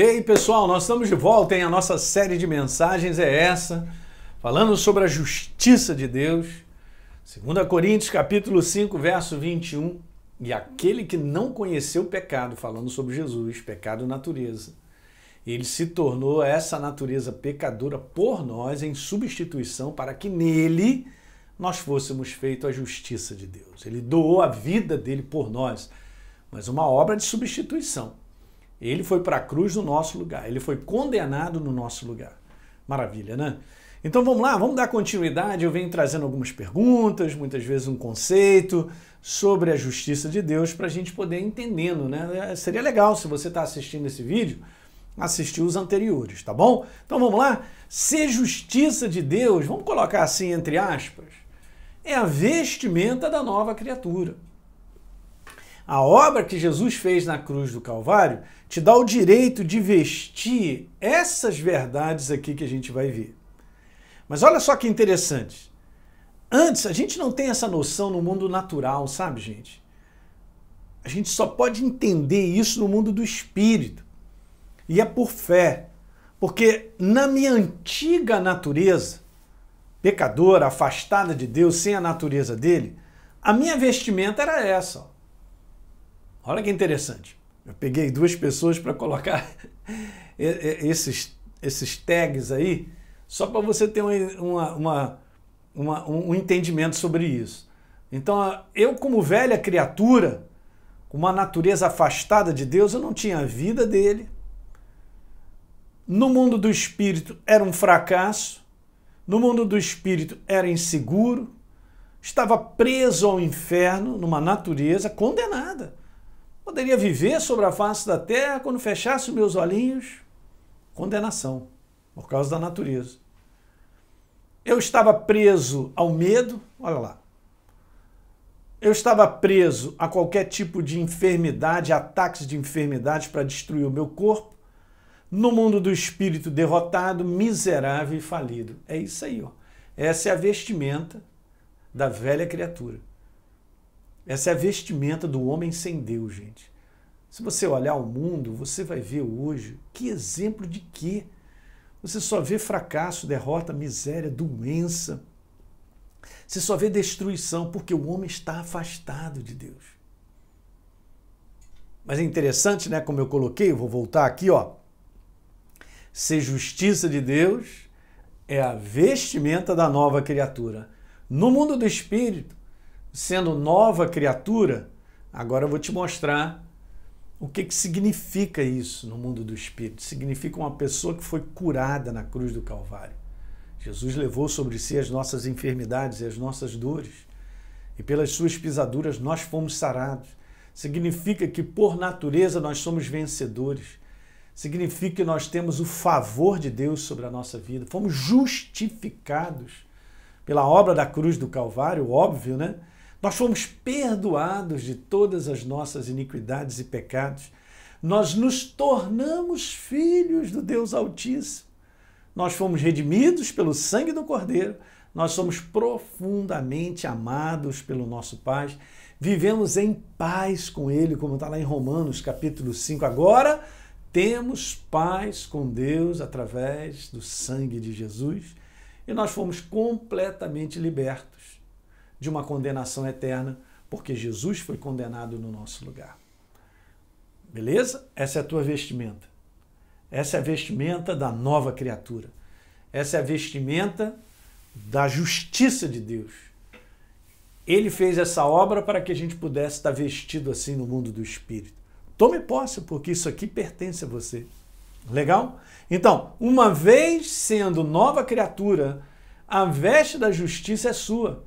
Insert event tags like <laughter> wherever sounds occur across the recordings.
Ei pessoal, nós estamos de volta, em A nossa série de mensagens é essa, falando sobre a justiça de Deus. 2 Coríntios, capítulo 5, verso 21. E aquele que não conheceu o pecado, falando sobre Jesus, pecado natureza, ele se tornou essa natureza pecadora por nós em substituição para que nele nós fôssemos feito a justiça de Deus. Ele doou a vida dele por nós, mas uma obra de substituição. Ele foi para a cruz no nosso lugar, ele foi condenado no nosso lugar. Maravilha, né? Então vamos lá, vamos dar continuidade. Eu venho trazendo algumas perguntas, muitas vezes um conceito sobre a justiça de Deus para a gente poder entendendo, né? É, seria legal se você está assistindo esse vídeo, assistir os anteriores, tá bom? Então vamos lá? Ser justiça de Deus, vamos colocar assim entre aspas, é a vestimenta da nova criatura. A obra que Jesus fez na cruz do Calvário te dá o direito de vestir essas verdades aqui que a gente vai ver. Mas olha só que interessante. Antes, a gente não tem essa noção no mundo natural, sabe, gente? A gente só pode entender isso no mundo do espírito. E é por fé. Porque na minha antiga natureza, pecadora, afastada de Deus, sem a natureza dele, a minha vestimenta era essa. Ó. Olha que interessante. Eu peguei duas pessoas para colocar <laughs> esses, esses tags aí, só para você ter uma, uma, uma, um entendimento sobre isso. Então, eu, como velha criatura, com uma natureza afastada de Deus, eu não tinha a vida dele. No mundo do espírito era um fracasso, no mundo do espírito era inseguro, estava preso ao inferno, numa natureza condenada. Poderia viver sobre a face da terra quando fechasse os meus olhinhos? Condenação, por causa da natureza. Eu estava preso ao medo, olha lá. Eu estava preso a qualquer tipo de enfermidade, ataques de enfermidade para destruir o meu corpo. No mundo do espírito derrotado, miserável e falido. É isso aí, ó. Essa é a vestimenta da velha criatura. Essa é a vestimenta do homem sem Deus, gente. Se você olhar o mundo, você vai ver hoje que exemplo de quê? Você só vê fracasso, derrota, miséria, doença. Você só vê destruição porque o homem está afastado de Deus. Mas é interessante, né, como eu coloquei, eu vou voltar aqui, ó. Ser justiça de Deus é a vestimenta da nova criatura. No mundo do espírito, sendo nova criatura, agora eu vou te mostrar o que, que significa isso no mundo do espírito. Significa uma pessoa que foi curada na cruz do Calvário. Jesus levou sobre si as nossas enfermidades e as nossas dores, e pelas suas pisaduras nós fomos sarados. Significa que, por natureza, nós somos vencedores. Significa que nós temos o favor de Deus sobre a nossa vida. Fomos justificados pela obra da cruz do Calvário, óbvio, né? Nós fomos perdoados de todas as nossas iniquidades e pecados. Nós nos tornamos filhos do Deus Altíssimo. Nós fomos redimidos pelo sangue do Cordeiro. Nós somos profundamente amados pelo nosso Pai. Vivemos em paz com Ele, como está lá em Romanos capítulo 5. Agora temos paz com Deus através do sangue de Jesus e nós fomos completamente libertos de uma condenação eterna, porque Jesus foi condenado no nosso lugar. Beleza? Essa é a tua vestimenta. Essa é a vestimenta da nova criatura. Essa é a vestimenta da justiça de Deus. Ele fez essa obra para que a gente pudesse estar vestido assim no mundo do espírito. Tome posse, porque isso aqui pertence a você. Legal? Então, uma vez sendo nova criatura, a veste da justiça é sua.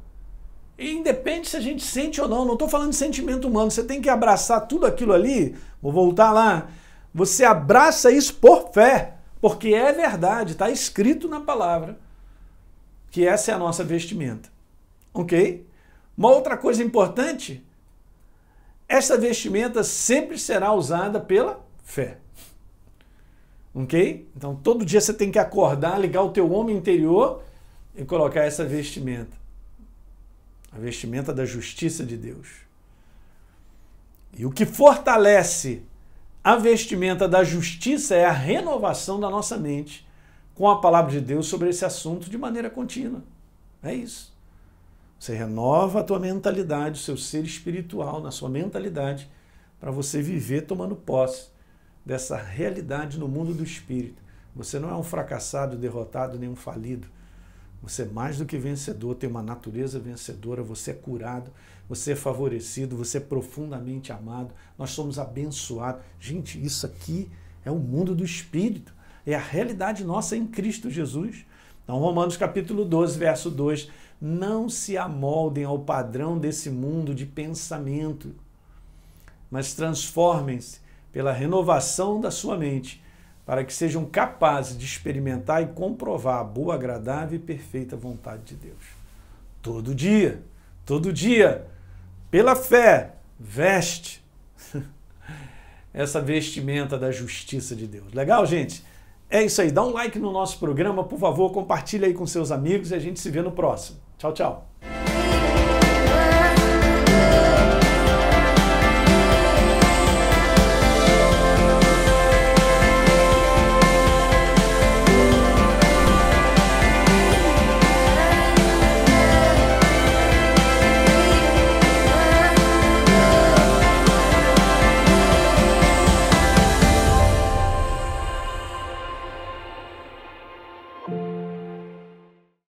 E independe se a gente sente ou não, não estou falando de sentimento humano, você tem que abraçar tudo aquilo ali, vou voltar lá, você abraça isso por fé, porque é verdade, está escrito na palavra que essa é a nossa vestimenta, ok? Uma outra coisa importante, essa vestimenta sempre será usada pela fé, ok? Então todo dia você tem que acordar, ligar o teu homem interior e colocar essa vestimenta a vestimenta da justiça de Deus. E o que fortalece a vestimenta da justiça é a renovação da nossa mente com a palavra de Deus sobre esse assunto de maneira contínua. É isso. Você renova a tua mentalidade, o seu ser espiritual, na sua mentalidade, para você viver tomando posse dessa realidade no mundo do espírito. Você não é um fracassado, derrotado, nem um falido. Você é mais do que vencedor, tem uma natureza vencedora, você é curado, você é favorecido, você é profundamente amado, nós somos abençoados. Gente, isso aqui é o mundo do Espírito, é a realidade nossa em Cristo Jesus. Então, Romanos capítulo 12, verso 2: Não se amoldem ao padrão desse mundo de pensamento, mas transformem-se pela renovação da sua mente para que sejam capazes de experimentar e comprovar a boa, agradável e perfeita vontade de Deus. Todo dia, todo dia, pela fé, veste <laughs> essa vestimenta da justiça de Deus. Legal, gente? É isso aí. Dá um like no nosso programa, por favor, compartilha aí com seus amigos e a gente se vê no próximo. Tchau, tchau.